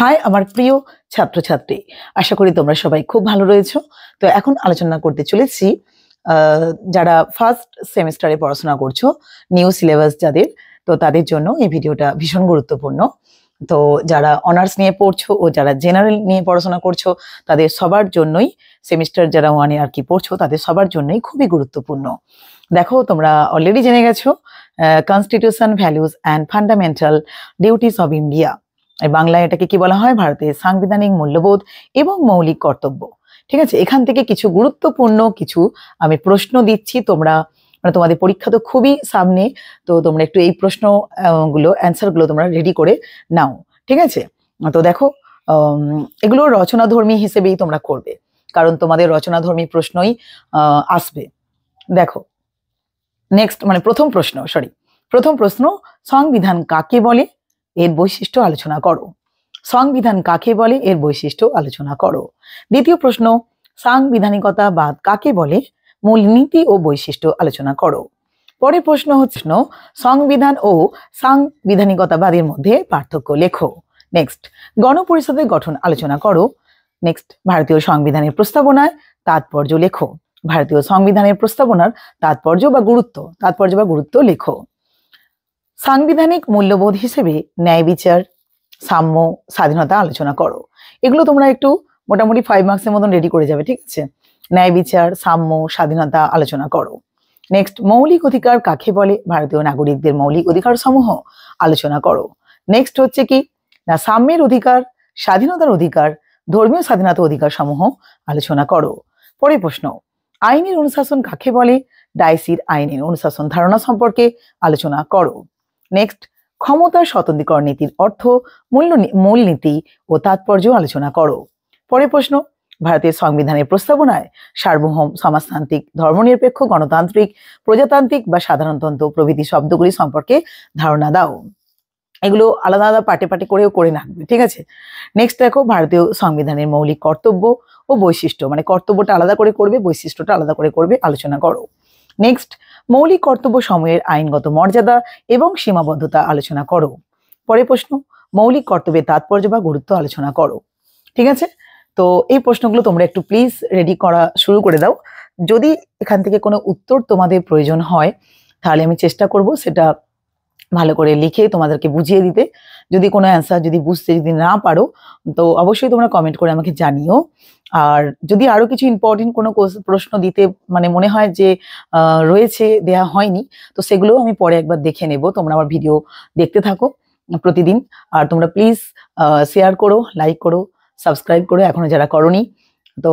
high আমার প্রিয় ছাত্রছাত্রী আশা করি তোমরা সবাই খুব ভালো রয়েছ তো এখন আলোচনা করতে চলেছি যারা ফার্স্ট সেমিস্টারে পড়াশোনা করছো নিউ সিলেবাস যাদের তো তাদের জন্য এই ভিডিওটা ভীষণ গুরুত্বপূর্ণ তো যারা অনার্স নিয়ে পড়ছো ও যারা জেনারেল নিয়ে পড়াশোনা করছো তাদের সবার জন্যই সেমিস্টার যারা ওয়ানে আর কি পড়ছো তাদের সবার জন্যই খুবই গুরুত্বপূর্ণ দেখো তোমরা অলরেডি জেনে গেছো constitution values and fundamental duties of India বাংলায় এটাকে কি বলা হয় ভারতের সাংবিধানিক মূল্যবোধ এবং মৌলিক কর্তব্য ঠিক আছে এখান থেকে কিছু গুরুত্বপূর্ণ কিছু আমি প্রশ্ন দিচ্ছি তোমরা মানে তোমাদের পরীক্ষা তো খুবই সামনে তো তোমরা একটু এই প্রশ্নগুলো অ্যান্সারগুলো তোমরা রেডি করে নাও ঠিক আছে তো দেখো এগুলো রচনাধর্মী হিসেবেই তোমরা করবে কারণ তোমাদের রচনাধর্মী প্রশ্নই আসবে দেখো নেক্সট মানে প্রথম প্রশ্ন সরি প্রথম প্রশ্ন সংবিধান কাকে বলে এর বৈশিষ্ট্য আলোচনা করো সংবিধান কাকে বলে এর বৈশিষ্ট্য আলোচনা করো দ্বিতীয় প্রশ্ন সাংবিধানিকতাবাদ কাকে বলে মূল নীতি ও বৈশিষ্ট্য আলোচনা করো পরের প্রশ্ন হচ্ছে সংবিধান ও সাংবিধানিকতাবাদের মধ্যে পার্থক্য লেখো নেক্সট গণপরিষদের গঠন আলোচনা করো নেক্সট ভারতীয় সংবিধানের প্রস্তাবনায় তাৎপর্য লেখো ভারতীয় সংবিধানের প্রস্তাবনার তাৎপর্য বা গুরুত্ব তাৎপর্য বা গুরুত্ব লেখো সাংবিধানিক মূল্যবোধ হিসেবে ন্যায় বিচার সাম্য স্বাধীনতা আলোচনা করো এগুলো তোমরা একটু মোটামুটি ফাইভ মার্কসের মতন রেডি করে যাবে ঠিক আছে ন্যায় বিচার সাম্য স্বাধীনতা আলোচনা করো নেক্সট মৌলিক অধিকার কাকে বলে ভারতীয় নাগরিকদের মৌলিক অধিকার সমূহ আলোচনা করো নেক্সট হচ্ছে কি না সাম্যের অধিকার স্বাধীনতার অধিকার ধর্মীয় স্বাধীনতা অধিকার সমূহ আলোচনা করো পরে প্রশ্ন আইনের অনুশাসন কাকে বলে ডাইসির আইনের অনুশাসন ধারণা সম্পর্কে আলোচনা করো নেক্সট ক্ষমতা স্বতন্ত্রীকরণ নীতির অর্থ মূল্য মূলনীতি ও তাৎপর্য আলোচনা করো পরে প্রশ্ন ভারতের সংবিধানের প্রস্তাবনায় সার্বভৌম সমাজতান্ত্রিক ধর্মনিরপেক্ষ গণতান্ত্রিক প্রজাতান্ত্রিক বা সাধারণতন্ত্র প্রভৃতি শব্দগুলি সম্পর্কে ধারণা দাও এগুলো আলাদা আলাদা পাটে পাটে করেও করে নাকবে ঠিক আছে নেক্সট দেখো ভারতীয় সংবিধানের মৌলিক কর্তব্য ও বৈশিষ্ট্য মানে কর্তব্যটা আলাদা করে করবে বৈশিষ্ট্যটা আলাদা করে করবে আলোচনা করো নেক্সট মৌলিক কর্তব্য সময়ের আইনগত মর্যাদা এবং সীমাবদ্ধতা আলোচনা করো পরে প্রশ্ন মৌলিক কর্তব্যের তাৎপর্য বা গুরুত্ব আলোচনা করো ঠিক আছে তো এই প্রশ্নগুলো তোমরা একটু প্লিজ রেডি করা শুরু করে দাও যদি এখান থেকে কোনো উত্তর তোমাদের প্রয়োজন হয় তাহলে আমি চেষ্টা করব সেটা ভালো করে লিখে তোমাদেরকে বুঝিয়ে দিতে যদি কোনো অ্যান্সার যদি বুঝতে যদি না পারো তো অবশ্যই তোমরা কমেন্ট করে আমাকে জানিও আর যদি আরও কিছু ইম্পর্টেন্ট কোনো প্রশ্ন দিতে মানে মনে হয় যে রয়েছে দেয়া হয়নি তো সেগুলোও আমি পরে একবার দেখে নেব তোমরা আমার ভিডিও দেখতে থাকো প্রতিদিন আর তোমরা প্লিজ শেয়ার করো লাইক করো সাবস্ক্রাইব করো এখনও যারা করনি তো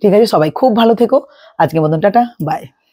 ঠিক আছে সবাই খুব ভালো থেকো আজকে মতন টাটা বাই